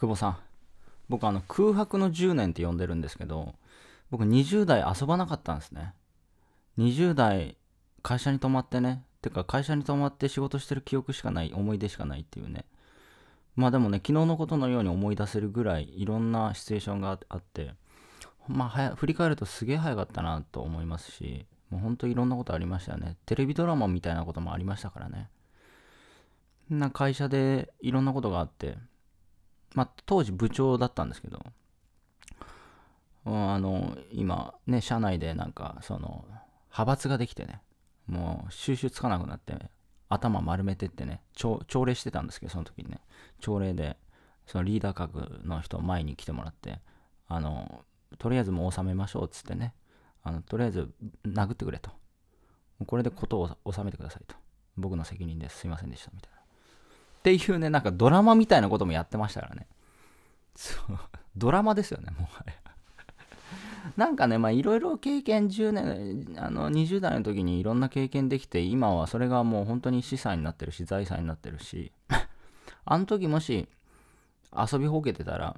久保さん僕あの空白の10年って呼んでるんですけど僕20代遊ばなかったんですね20代会社に泊まってねてか会社に泊まって仕事してる記憶しかない思い出しかないっていうねまあでもね昨日のことのように思い出せるぐらいいろんなシチュエーションがあってまあ振り返るとすげえ早かったなと思いますしもうほんといろんなことありましたよねテレビドラマみたいなこともありましたからねな会社でいろんなことがあってまあ、当時部長だったんですけど、うん、あの今ね社内でなんかその派閥ができてねもう収集つかなくなって頭丸めてってね朝礼してたんですけどその時にね朝礼でそのリーダー格の人前に来てもらってあのとりあえずもう収めましょうっつってねあのとりあえず殴ってくれとこれで事を収めてくださいと僕の責任ですすいませんでしたみたいなっていうね、なんかドラマみたいなこともやってましたからね。そう、ドラマですよね、もうや。なんかね、まあいろいろ経験10年、あの20代の時にいろんな経験できて、今はそれがもう本当に資産になってるし、財産になってるし、あの時もし遊びほけてたら、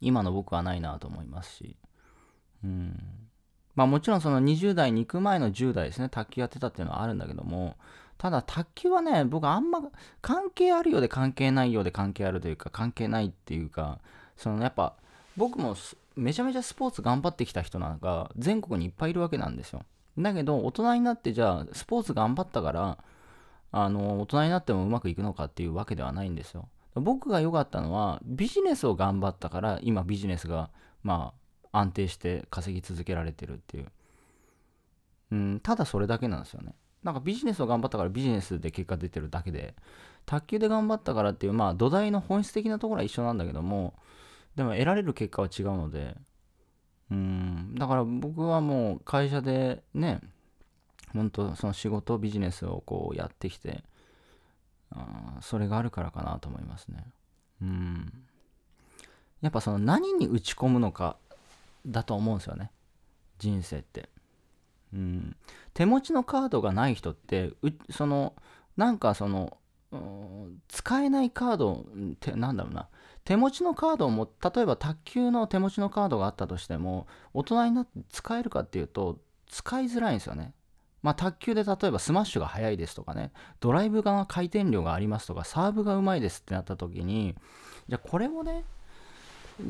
今の僕はないなと思いますし、うん。まあもちろんその20代に行く前の10代ですね、卓球やってたっていうのはあるんだけども、ただ卓球はね僕あんま関係あるようで関係ないようで関係あるというか関係ないっていうかそのやっぱ僕もめちゃめちゃスポーツ頑張ってきた人なんか全国にいっぱいいるわけなんですよだけど大人になってじゃあスポーツ頑張ったからあの大人になってもうまくいくのかっていうわけではないんですよ僕が良かったのはビジネスを頑張ったから今ビジネスがまあ安定して稼ぎ続けられてるっていう、うん、ただそれだけなんですよねなんかビジネスを頑張ったからビジネスで結果出てるだけで、卓球で頑張ったからっていう、まあ土台の本質的なところは一緒なんだけども、でも得られる結果は違うので、うん、だから僕はもう会社でね、本当その仕事、ビジネスをこうやってきて、あそれがあるからかなと思いますね。うん。やっぱその何に打ち込むのかだと思うんですよね。人生って。うん、手持ちのカードがない人ってそのなんかその、使えないカードてなんだろうな手持ちのカードをも例えば卓球の手持ちのカードがあったとしても大人になって使えるかっていうと使いづらいんですよね。まあ、卓球で例えばスマッシュが速いですとかねドライブが回転量がありますとかサーブがうまいですってなった時にじゃあこれをね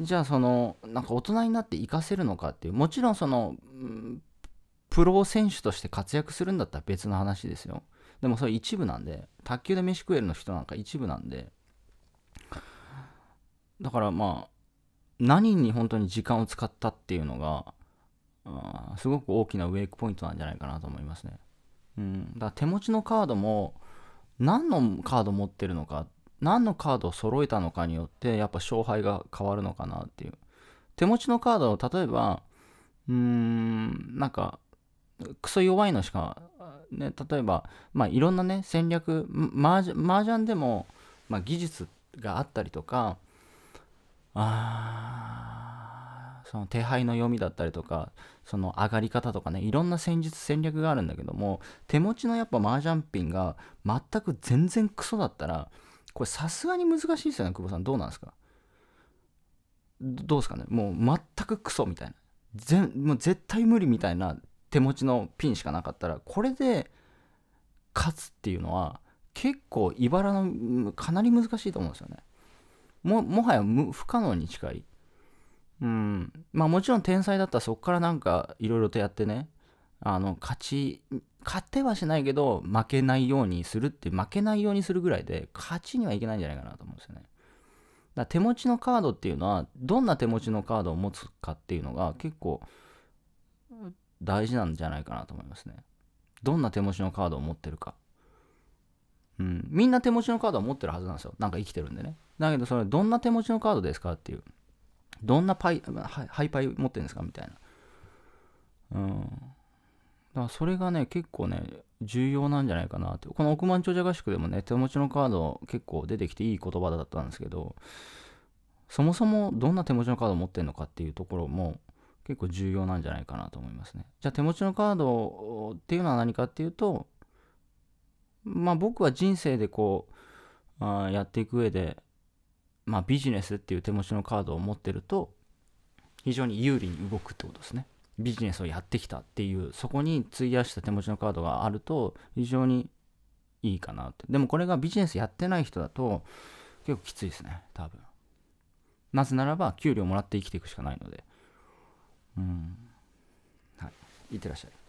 じゃあそのなんか大人になって活かせるのかっていうもちろんその、うんプロ選手として活躍するんだったら別の話ですよ。でもそれ一部なんで、卓球で飯食えるの人なんか一部なんで、だからまあ、何に本当に時間を使ったっていうのが、あすごく大きなウェイクポイントなんじゃないかなと思いますね。うん、だから手持ちのカードも、何のカード持ってるのか、何のカードを揃えたのかによって、やっぱ勝敗が変わるのかなっていう。手持ちのカードを例えば、うーん、なんか、クソ弱いのしか、ね、例えば、まあ、いろんなね戦略マージャンでも、まあ、技術があったりとかあその手配の読みだったりとかその上がり方とかねいろんな戦術戦略があるんだけども手持ちのやっぱマージャンピンが全く全然クソだったらこれさすがに難しいですよね久保さんどうなんですかどうですかねもう全くクソみたいなぜもう絶対無理みたいな手持ちのピンしかなかったらこれで勝つっていうのは結構茨のかなり難しいと思うんですよね。ももはや不可能に近い。うんまあもちろん天才だったらそこからなんかいろいろとやってねあの勝ち勝てはしないけど負けないようにするって負けないようにするぐらいで勝ちにはいけないんじゃないかなと思うんですよね。だ手持ちのカードっていうのはどんな手持ちのカードを持つかっていうのが結構大事なんじゃないかなと思いますね。どんな手持ちのカードを持ってるか。うん、みんな手持ちのカードを持ってるはずなんですよ。なんか生きてるんでね。だけどそれどんな手持ちのカードですかっていう。どんなパイ、ハイパイ持ってるんですかみたいな。うん。だからそれがね、結構ね、重要なんじゃないかなって。この億万長者合宿でもね、手持ちのカード結構出てきていい言葉だったんですけど、そもそもどんな手持ちのカードを持ってるのかっていうところも、結構重要なんじゃないかなと思いますね。じゃあ手持ちのカードっていうのは何かっていうと、まあ僕は人生でこう、あやっていく上で、まあビジネスっていう手持ちのカードを持ってると、非常に有利に動くってことですね。ビジネスをやってきたっていう、そこに費やした手持ちのカードがあると、非常にいいかなって。でもこれがビジネスやってない人だと、結構きついですね、多分。なぜならば、給料もらって生きていくしかないので。うんはいいってらっしゃい